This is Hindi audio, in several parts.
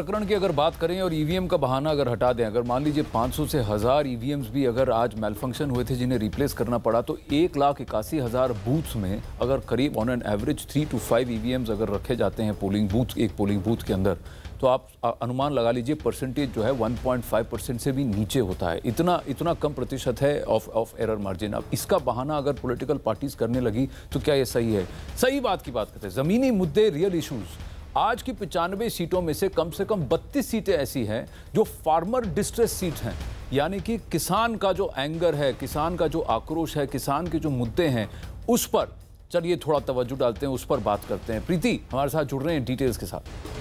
प्रकरण की अगर बात करें और ईवीएम e का बहाना अगर हटा दें अगर मान लीजिए 500 से हज़ार ईवीएम्स e भी अगर आज मेलफंक्शन हुए थे जिन्हें रिप्लेस करना पड़ा तो एक लाख इक्यासी हज़ार बूथ्स में अगर करीब on an average three two five EVMs अगर रखे जाते हैं पोलिंग बूथ एक पोलिंग बूथ के अंदर तो आप अनुमान लगा लीजिए परसेंटेज जो है वन परसेंट से भी नीचे होता है इतना इतना कम प्रतिशत है ऑफ ऑफ एरर मार्जिन अब इसका बहाना अगर पोलिटिकल पार्टीज करने लगी तो क्या ये सही है सही बात की बात करते हैं ज़मीनी मुद्दे रियल इशूज़ आज की पचानवे सीटों में से कम से कम बत्तीस सीटें ऐसी हैं जो फार्मर डिस्ट्रेस सीट हैं यानी कि किसान का जो एंगर है किसान का जो आक्रोश है किसान के जो मुद्दे हैं उस पर चलिए थोड़ा तवज्जो डालते हैं उस पर बात करते हैं प्रीति हमारे साथ जुड़ रहे हैं डिटेल्स के साथ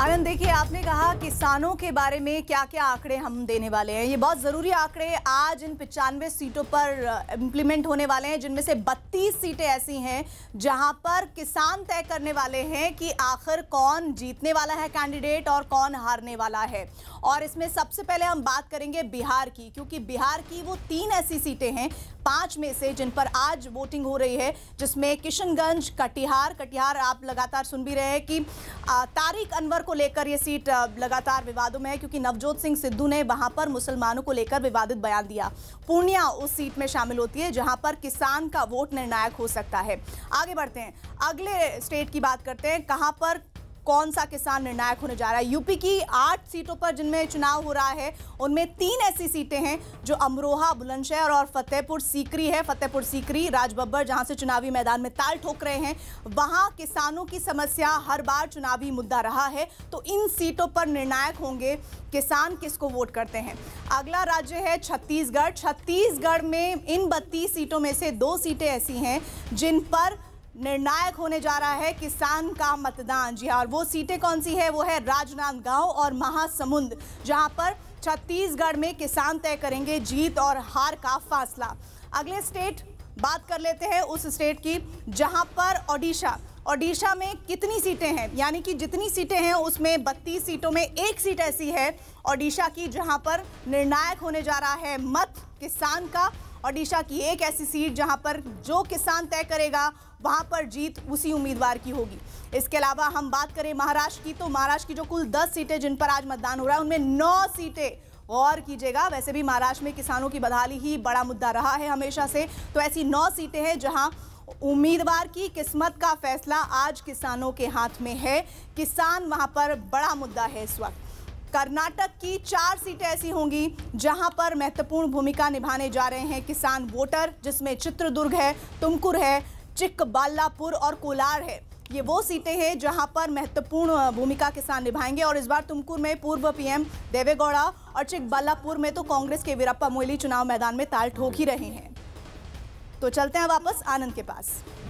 आनंद देखिए आपने कहा किसानों के बारे में क्या क्या आंकड़े हम देने वाले हैं ये बहुत ज़रूरी आंकड़े आज इन पचानवे सीटों पर इम्प्लीमेंट होने वाले हैं जिनमें से 32 सीटें ऐसी हैं जहां पर किसान तय करने वाले हैं कि आखिर कौन जीतने वाला है कैंडिडेट और कौन हारने वाला है और इसमें सबसे पहले हम बात करेंगे बिहार की क्योंकि बिहार की वो तीन ऐसी सीटें हैं पांच में से जिन पर आज वोटिंग हो रही है जिसमें किशनगंज कटिहार कटिहार आप लगातार सुन भी रहे हैं कि तारिक अनवर पर को लेकर ये सीट लगातार विवादों में है क्योंकि नवजोत सिंह सिद्धू ने वहां पर मुसलमानों को लेकर विवादित बयान दिया पूर्णिया उस सीट में शामिल होती है जहां पर किसान का वोट निर्णायक हो सकता है आगे बढ़ते हैं अगले स्टेट की बात करते हैं कहां पर कौन सा किसान निर्णायक होने जा रहा है यूपी की आठ सीटों पर जिनमें चुनाव हो रहा है उनमें तीन ऐसी सीटें हैं जो अमरोहा बुलंदशहर और फतेहपुर सीकरी है फतेहपुर सीकरी राजबब्बर जहां से चुनावी मैदान में ताल ठोक रहे हैं वहां किसानों की समस्या हर बार चुनावी मुद्दा रहा है तो इन सीटों पर निर्णायक होंगे किसान किसको वोट करते हैं अगला राज्य है छत्तीसगढ़ छत्तीसगढ़ में इन बत्तीस सीटों में से दो सीटें ऐसी हैं जिन पर निर्णायक होने जा रहा है किसान का मतदान जी हाँ और वो सीटें कौन सी है वो है राजनांदगांव और महासमुंद जहां पर छत्तीसगढ़ में किसान तय करेंगे जीत और हार का फासला अगले स्टेट बात कर लेते हैं उस स्टेट की जहां पर ओडिशा ओडिशा में कितनी सीटें हैं यानी कि जितनी सीटें हैं उसमें 32 सीटों में एक सीट ऐसी है ओडिशा की जहां पर निर्णायक होने जा रहा है मत किसान का ओडिशा की एक ऐसी सीट जहां पर जो किसान तय करेगा वहां पर जीत उसी उम्मीदवार की होगी इसके अलावा हम बात करें महाराष्ट्र की तो महाराष्ट्र की जो कुल दस सीटें जिन पर आज मतदान हो रहा है उनमें नौ सीटें गौर कीजिएगा वैसे भी महाराष्ट्र में किसानों की बदहाली ही बड़ा मुद्दा रहा है हमेशा से तो ऐसी नौ सीटें हैं जहाँ उम्मीदवार की किस्मत का फैसला आज किसानों के हाथ में है किसान वहां पर बड़ा मुद्दा है इस वक्त कर्नाटक की चार सीटें ऐसी होंगी जहां पर महत्वपूर्ण भूमिका निभाने जा रहे हैं किसान वोटर जिसमें चित्रदुर्ग है तुमकुर है चिकबालापुर और कोलार है ये वो सीटें हैं जहां पर महत्वपूर्ण भूमिका किसान निभाएंगे और इस बार तुमकुर में पूर्व पीएम देवेगौड़ा और चिकबालापुर में तो कांग्रेस के वीरप्पा मोइली चुनाव मैदान में ताल ठोक ही रहे हैं तो चलते हैं वापस आनंद के पास